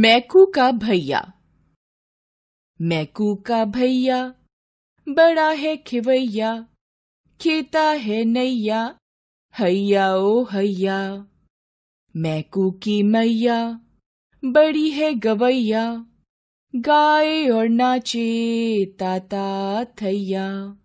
मैकू का भैया मैकू का भैया बड़ा है खिवैया खेता है नैया हैया ओ हैया मैकू की मैया बड़ी है गवैया गाए और नाचे ताता थैया